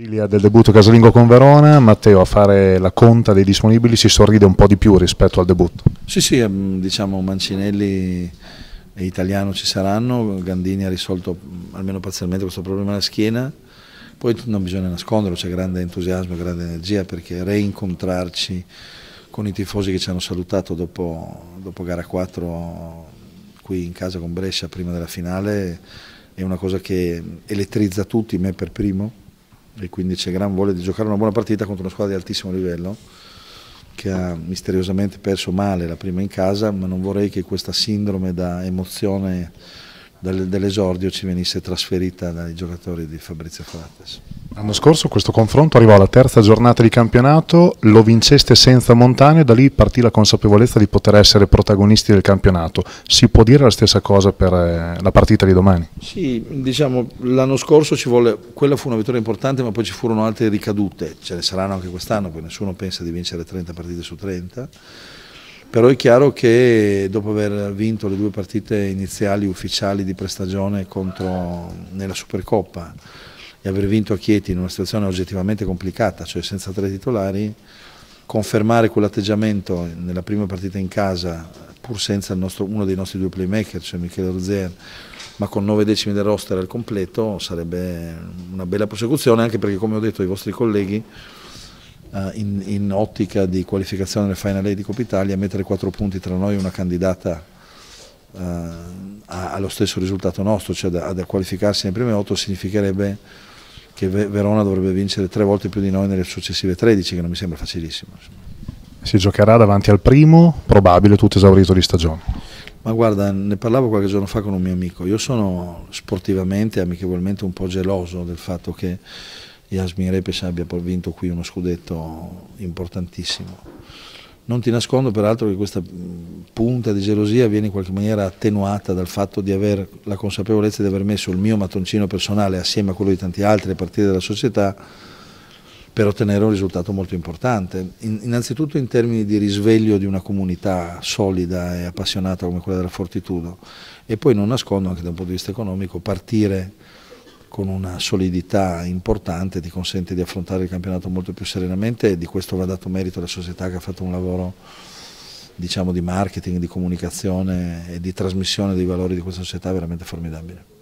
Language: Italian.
vigilia del debutto casalingo con Verona, Matteo a fare la conta dei disponibili si sorride un po' di più rispetto al debutto. Sì, sì, ehm, diciamo Mancinelli e Italiano ci saranno, Gandini ha risolto almeno parzialmente questo problema alla schiena, poi non bisogna nasconderlo, c'è grande entusiasmo, grande energia perché reincontrarci con i tifosi che ci hanno salutato dopo, dopo gara 4 qui in casa con Brescia prima della finale è una cosa che elettrizza tutti, me per primo e quindi c'è gran voglia di giocare una buona partita contro una squadra di altissimo livello che ha misteriosamente perso male la prima in casa, ma non vorrei che questa sindrome da emozione dell'esordio ci venisse trasferita dai giocatori di Fabrizio Frates. L'anno scorso questo confronto arrivò alla terza giornata di campionato, lo vinceste senza Montagna e da lì partì la consapevolezza di poter essere protagonisti del campionato. Si può dire la stessa cosa per eh, la partita di domani? Sì, diciamo l'anno scorso ci volle, quella fu una vittoria importante ma poi ci furono altre ricadute, ce ne saranno anche quest'anno perché nessuno pensa di vincere 30 partite su 30 però è chiaro che dopo aver vinto le due partite iniziali ufficiali di prestagione contro, nella Supercoppa e aver vinto a Chieti in una situazione oggettivamente complicata, cioè senza tre titolari, confermare quell'atteggiamento nella prima partita in casa, pur senza nostro, uno dei nostri due playmaker, cioè Michele Rozier, ma con nove decimi del roster al completo, sarebbe una bella prosecuzione, anche perché come ho detto ai vostri colleghi, eh, in, in ottica di qualificazione del Final A di Coppa Italia, mettere quattro punti tra noi e una candidata Uh, eh, ha stesso risultato nostro, cioè da, da qualificarsi nei primi otto significherebbe che Verona dovrebbe vincere tre volte più di noi nelle successive 13, che non mi sembra facilissimo. Si giocherà davanti al primo, probabile tutto esaurito di stagione. Ma guarda, ne parlavo qualche giorno fa con un mio amico. Io sono sportivamente e amichevolmente un po' geloso del fatto che Yasmin Repes abbia vinto qui uno scudetto importantissimo non ti nascondo peraltro che questa mm, punta di gelosia viene in qualche maniera attenuata dal fatto di avere la consapevolezza di aver messo il mio mattoncino personale assieme a quello di tanti altri a partire dalla società per ottenere un risultato molto importante. In, innanzitutto in termini di risveglio di una comunità solida e appassionata come quella della Fortitudo e poi non nascondo anche da un punto di vista economico partire con una solidità importante, ti consente di affrontare il campionato molto più serenamente e di questo va dato merito alla società che ha fatto un lavoro diciamo, di marketing, di comunicazione e di trasmissione dei valori di questa società veramente formidabile.